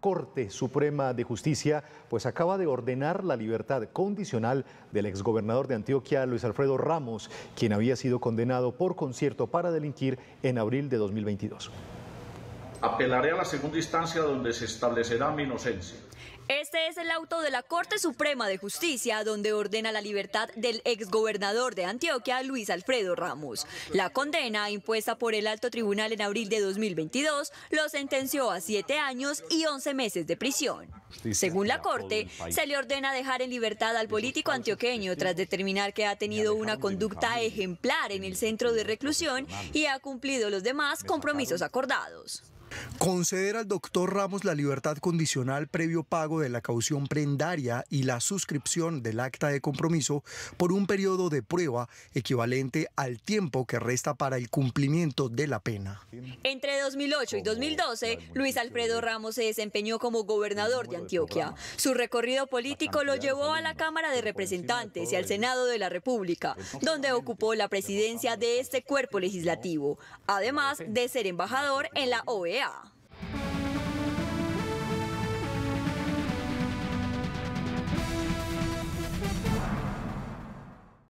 Corte Suprema de Justicia pues acaba de ordenar la libertad condicional del exgobernador de Antioquia, Luis Alfredo Ramos, quien había sido condenado por concierto para delinquir en abril de 2022. Apelaré a la segunda instancia donde se establecerá mi inocencia. Este es el auto de la Corte Suprema de Justicia, donde ordena la libertad del exgobernador de Antioquia, Luis Alfredo Ramos. La condena, impuesta por el alto tribunal en abril de 2022, lo sentenció a siete años y once meses de prisión. Según la Corte, se le ordena dejar en libertad al político antioqueño tras determinar que ha tenido una conducta ejemplar en el centro de reclusión y ha cumplido los demás compromisos acordados. Conceder al doctor Ramos la libertad condicional previo pago de la caución prendaria y la suscripción del acta de compromiso por un periodo de prueba equivalente al tiempo que resta para el cumplimiento de la pena. Entre 2008 y 2012, Luis Alfredo Ramos se desempeñó como gobernador de Antioquia. Su recorrido político lo llevó a la Cámara de Representantes y al Senado de la República, donde ocupó la presidencia de este cuerpo legislativo, además de ser embajador en la OEA. yeah.